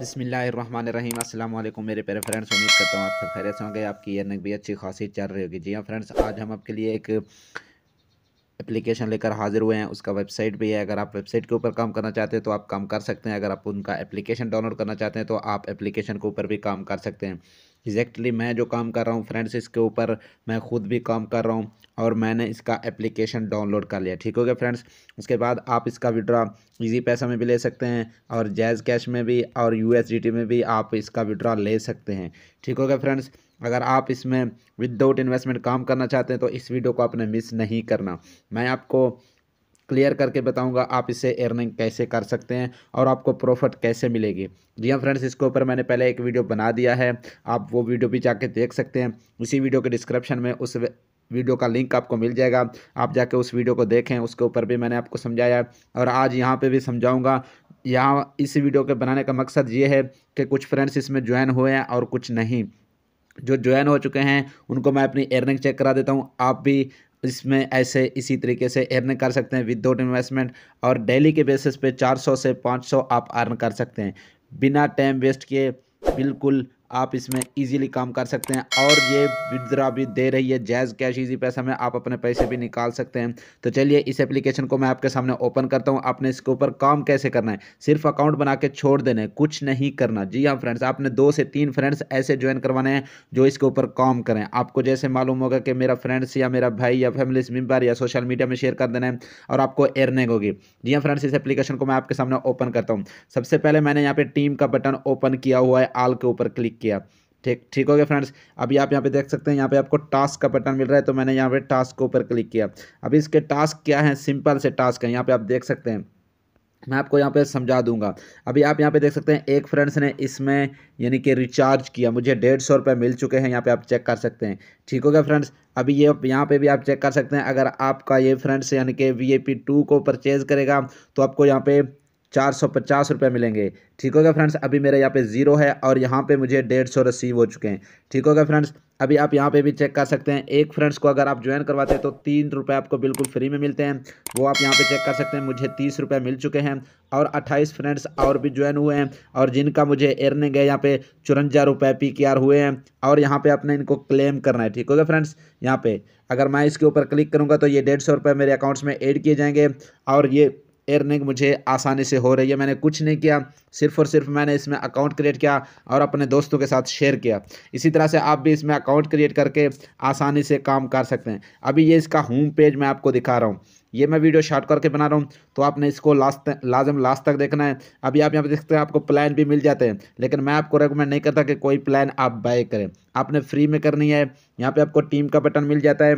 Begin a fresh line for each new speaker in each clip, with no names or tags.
बसमिलीम अल्लाम मेरे प्यारे फ्रेंड्स उम्मीद करता हूँ आप सब खैरियत होंगे आपकी एनक भी अच्छी खासी चल रही होगी जी हाँ फ्रेंड्स आज हम आपके लिए एक एप्लीकेशन लेकर हाजिर हुए हैं उसका वेबसाइट भी है अगर आप वेबसाइट के ऊपर काम करना चाहते हैं तो आप काम कर सकते हैं अगर आप उनका एप्लीकेशन डाउनलोड करना चाहते हैं तो आप एप्लीकेशन के ऊपर भी काम कर सकते हैं एग्जैक्टली मैं जो काम कर रहा हूँ फ्रेंड्स इसके ऊपर मैं खुद भी काम कर रहा हूँ और मैंने इसका एप्लीकेशन डाउनलोड कर लिया ठीक हो गया फ्रेंड्स उसके बाद आप इसका विड्रा इजी पैसा में भी ले सकते हैं और जैज़ कैश में भी और यू में भी आप इसका विड्रा ले सकते हैं ठीक हो गया फ्रेंड्स अगर आप इसमें विदाउट इन्वेस्टमेंट काम करना चाहते हैं तो इस वीडियो को आपने मिस नहीं करना मैं आपको क्लियर करके बताऊंगा आप इसे एयरनिंग कैसे कर सकते हैं और आपको प्रॉफिट कैसे मिलेगी जी हाँ फ्रेंड्स इसके ऊपर मैंने पहले एक वीडियो बना दिया है आप वो वीडियो भी जाके देख सकते हैं उसी वीडियो के डिस्क्रिप्शन में उस वीडियो का लिंक आपको मिल जाएगा आप जाके उस वीडियो को देखें उसके ऊपर भी मैंने आपको समझाया और आज यहाँ पर भी समझाऊँगा यहाँ इस वीडियो के बनाने का मकसद ये है कि कुछ फ्रेंड्स इसमें ज्वाइन हुए हैं और कुछ नहीं जो ज्वाइन हो चुके हैं उनको मैं अपनी अर्निंग चेक करा देता हूँ आप भी इसमें ऐसे इसी तरीके से अर्न कर सकते हैं विदाउट इन्वेस्टमेंट और डेली के बेसिस पे 400 से 500 आप अर्न कर सकते हैं बिना टाइम वेस्ट किए बिल्कुल आप इसमें इजीली काम कर सकते हैं और ये विद्रा भी दे रही है जैज़ कैश इजी पैसा में आप अपने पैसे भी निकाल सकते हैं तो चलिए इस एप्लीकेशन को मैं आपके सामने ओपन करता हूँ आपने इसके ऊपर काम कैसे करना है सिर्फ अकाउंट बना के छोड़ देना है कुछ नहीं करना जी हाँ फ्रेंड्स आपने दो से तीन फ्रेंड्स ऐसे ज्वाइन करवाने हैं जो इसके ऊपर काम करें आपको जैसे मालूम होगा कि मेरा फ्रेंड्स या मेरा भाई या फैमिली मेम्बर या सोशल मीडिया में शेयर कर देना है और आपको एयरनेग होगी जी हाँ फ्रेंड्स इस एप्लीकेशन को मैं आपके सामने ओपन करता हूँ सबसे पहले मैंने यहाँ पे टीम का बटन ओपन किया हुआ है आल के ऊपर क्लिक किया ठीक ठीक हो गया फ्रेंड्स अभी आप यहाँ पे देख सकते हैं यहाँ पे आपको टास्क का बटन मिल रहा है तो मैंने यहाँ पे टास्क के ऊपर क्लिक किया अभी इसके टास्क क्या हैं सिंपल से टास्क हैं यहाँ पे आप देख सकते हैं मैं आपको यहाँ पे समझा दूंगा अभी आप यहाँ पे देख सकते हैं एक फ्रेंड्स ने इसमें यानी कि रिचार्ज किया मुझे डेढ़ सौ रुपये मिल चुके हैं यहाँ पे आप चेक कर सकते हैं ठीक हो गया फ्रेंड्स अभी ये यहाँ पे भी आप चेक कर सकते हैं अगर आपका ये फ्रेंड्स यानी कि वी ए पी टू को परचेज़ करेगा तो आपको यहाँ पे चार सौ पचास रुपये मिलेंगे ठीक हो गया फ्रेंड्स अभी मेरे यहाँ पे ज़ीरो है और यहाँ पे मुझे डेढ़ सौ रसीव हो चुके हैं ठीक हो गया फ्रेंड्स अभी आप यहाँ पे भी चेक कर सकते हैं एक फ्रेंड्स को अगर आप ज्वाइन करवाते हैं तो तीन रुपये आपको बिल्कुल फ्री में मिलते हैं वो आप यहाँ पे चेक कर सकते हैं मुझे तीस रुपये मिल चुके हैं और अट्ठाईस फ्रेंड्स और भी ज्वाइन हुए हैं और जिनका मुझे एरने है यहाँ पे चुरंजा रुपये पी के आर हुए हैं और यहाँ पे आपने इनको क्लेम करना है ठीक हो गया फ्रेंड्स यहाँ पे अगर मैं इसके ऊपर क्लिक करूँगा तो ये डेढ़ सौ रुपये मेरे अकाउंट्स में एड किए जाएंगे और ये अर्निंग मुझे आसानी से हो रही है मैंने कुछ नहीं किया सिर्फ और सिर्फ मैंने इसमें अकाउंट क्रिएट किया और अपने दोस्तों के साथ शेयर किया इसी तरह से आप भी इसमें अकाउंट क्रिएट करके आसानी से काम कर सकते हैं अभी ये इसका होम पेज मैं आपको दिखा रहा हूँ ये मैं वीडियो शॉर्ट करके बना रहा हूँ तो आपने इसको लास्ट लाजम लास्ट तक देखना है अभी आप यहाँ पर देखते हैं आपको प्लान भी मिल जाते हैं लेकिन मैं आपको रिकमेंड नहीं करता कि कोई प्लान आप बाय करें आपने फ्री में करनी है यहाँ पर आपको टीम का बटन मिल जाता है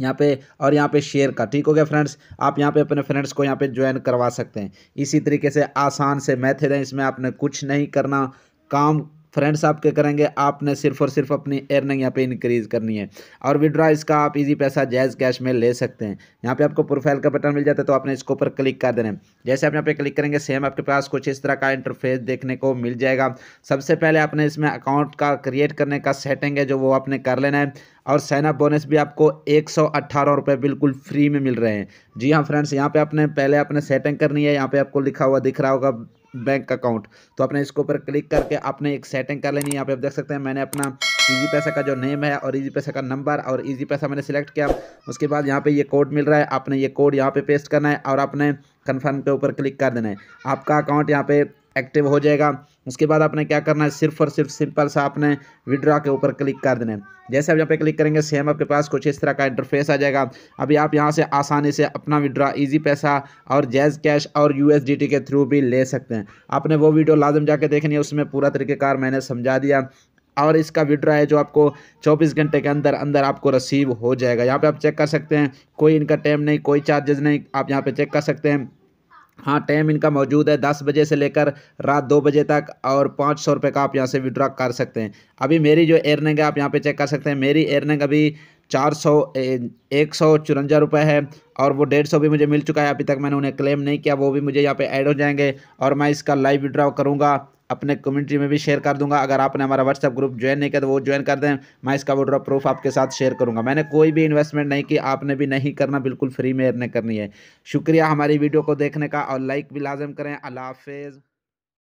यहाँ पे और यहाँ पे शेयर का ठीक हो गया फ्रेंड्स आप यहाँ पे अपने फ्रेंड्स को यहाँ पे ज्वाइन करवा सकते हैं इसी तरीके से आसान से मेथड है इसमें आपने कुछ नहीं करना काम फ्रेंड्स आप क्या करेंगे आपने सिर्फ और सिर्फ अपनी अर्निंग यहाँ पे इंक्रीज़ करनी है और विड्रॉ इसका आप इजी पैसा जैज़ कैश में ले सकते हैं यहाँ पे आपको प्रोफाइल का बटन मिल जाता है तो आपने इसके ऊपर क्लिक कर देना है जैसे आप यहाँ पे क्लिक करेंगे सेम आपके पास कुछ इस तरह का इंटरफेस देखने को मिल जाएगा सबसे पहले आपने इसमें अकाउंट का क्रिएट करने का सेटिंग है जो वो आपने कर लेना है और साइनअप बोनस भी आपको एक सौ रुपये बिल्कुल फ्री में मिल रहे हैं जी हाँ फ्रेंड्स यहाँ पे आपने पहले आपने सेटिंग करनी है यहाँ पे आपको लिखा हुआ दिख रहा होगा बैंक अकाउंट तो अपने इसके ऊपर क्लिक करके आपने एक सेटिंग कर लेनी यहाँ पे आप देख सकते हैं मैंने अपना ईजी पैसा का जो नेम है और ईजी पैसा का नंबर और ईजी पैसा मैंने सेलेक्ट किया उसके बाद यहाँ पे ये कोड मिल रहा है आपने ये कोड यहाँ पे पेस्ट करना है और आपने कन्फर्म के ऊपर क्लिक कर देना है आपका अकाउंट यहाँ पे एक्टिव हो जाएगा उसके बाद आपने क्या करना है सिर्फ और सिर्फ सिंपल सा आपने विड्रॉ के ऊपर क्लिक कर देना है जैसे आप यहाँ पे क्लिक करेंगे सेम आपके पास कुछ इस तरह का इंटरफेस आ जाएगा अभी आप यहाँ से आसानी से अपना विड्रा इजी पैसा और जैज़ कैश और यू के थ्रू भी ले सकते हैं आपने वो वीडियो लाजम जाके देखनी है उसमें पूरा तरीक़ेकार मैंने समझा दिया और इसका विड्रा है जो आपको 24 घंटे के अंदर अंदर आपको रसीव हो जाएगा यहाँ पे आप चेक कर सकते हैं कोई इनका टाइम नहीं कोई चार्जेस नहीं आप यहाँ पे चेक कर सकते हैं हाँ टाइम इनका मौजूद है दस बजे से लेकर रात दो बजे तक और पाँच सौ रुपये का आप यहाँ से विड्रॉ कर सकते हैं अभी मेरी जो एयरनिंग है आप यहाँ पे चेक कर सकते हैं मेरी एयरनिंग अभी चार सौ एक सौ चुरंजा रुपये है और वो डेढ़ सौ भी मुझे मिल चुका है अभी तक मैंने उन्हें क्लेम नहीं किया वो भी मुझे यहाँ पे ऐड हो जाएंगे और मैं इसका लाइव विड्रॉ करूँगा अपने कम्युनिटी में भी शेयर कर दूंगा अगर आपने हमारा व्हाट्सएप ग्रुप ज्वाइन नहीं किया तो वो ज्वाइन कर दें मैं इसका वोड्रॉ प्रूफ आपके साथ शेयर करूंगा मैंने कोई भी इन्वेस्टमेंट नहीं की आपने भी नहीं करना बिल्कुल फ्री में अर्निंग करनी है शुक्रिया हमारी वीडियो को देखने का और लाइक भी लाजम करें अल्लाह हाफिज़